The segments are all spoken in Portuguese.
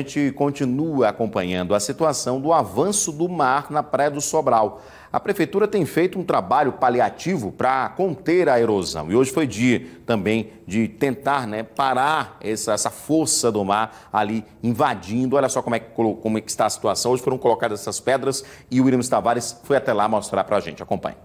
A gente continua acompanhando a situação do avanço do mar na Praia do Sobral. A prefeitura tem feito um trabalho paliativo para conter a erosão. E hoje foi dia também de tentar né, parar essa, essa força do mar ali invadindo. Olha só como é, que, como é que está a situação. Hoje foram colocadas essas pedras e o Williams Tavares foi até lá mostrar para a gente. Acompanhe.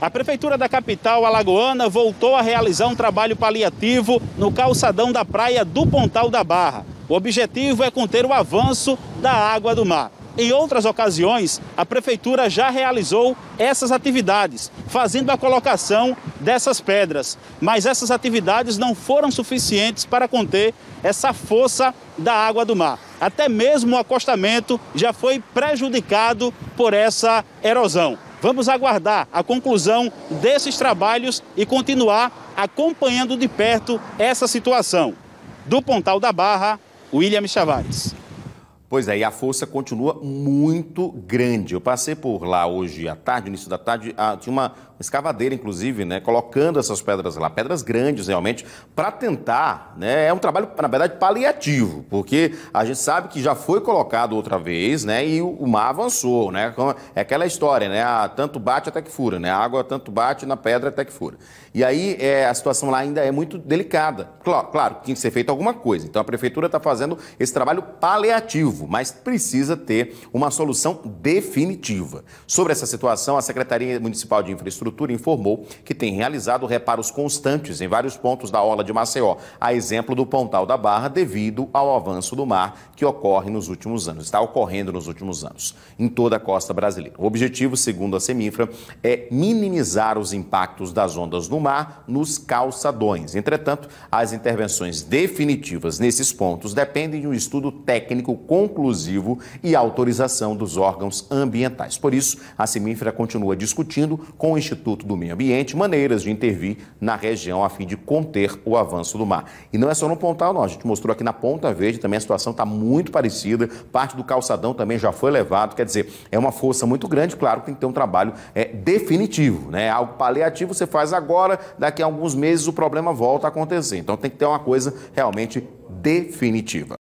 A Prefeitura da capital alagoana voltou a realizar um trabalho paliativo no calçadão da praia do Pontal da Barra. O objetivo é conter o avanço da água do mar. Em outras ocasiões, a Prefeitura já realizou essas atividades, fazendo a colocação dessas pedras. Mas essas atividades não foram suficientes para conter essa força da água do mar. Até mesmo o acostamento já foi prejudicado por essa erosão. Vamos aguardar a conclusão desses trabalhos e continuar acompanhando de perto essa situação. Do Pontal da Barra, William Chavares. Pois é, e a força continua muito grande. Eu passei por lá hoje à tarde, início da tarde, a, ah, tinha uma, escavadeira, inclusive, né, colocando essas pedras lá, pedras grandes realmente, para tentar, né, é um trabalho, na verdade, paliativo, porque a gente sabe que já foi colocado outra vez, né, e o, o mar avançou, né, é aquela história, né, a, ah, tanto bate até que fura, né, a água tanto bate na pedra até que fura. E aí é, a situação lá ainda é muito delicada. Claro, claro, tinha que ser feito alguma coisa, então a prefeitura está fazendo esse trabalho paliativo, mas precisa ter uma solução definitiva. Sobre essa situação, a Secretaria Municipal de Infraestrutura informou que tem realizado reparos constantes em vários pontos da orla de Maceió, a exemplo do Pontal da Barra, devido ao avanço do mar que ocorre nos últimos anos, está ocorrendo nos últimos anos, em toda a costa brasileira. O objetivo, segundo a Semifra, é minimizar os impactos das ondas do mar nos calçadões. Entretanto, as intervenções definitivas nesses pontos dependem de um estudo técnico com conclusivo e autorização dos órgãos ambientais. Por isso, a Seminfra continua discutindo com o Instituto do Meio Ambiente maneiras de intervir na região a fim de conter o avanço do mar. E não é só no Pontal, não. A gente mostrou aqui na Ponta Verde também a situação está muito parecida. Parte do calçadão também já foi levado. Quer dizer, é uma força muito grande. Claro que tem que ter um trabalho é, definitivo, né? É algo paliativo você faz agora, daqui a alguns meses o problema volta a acontecer. Então tem que ter uma coisa realmente definitiva.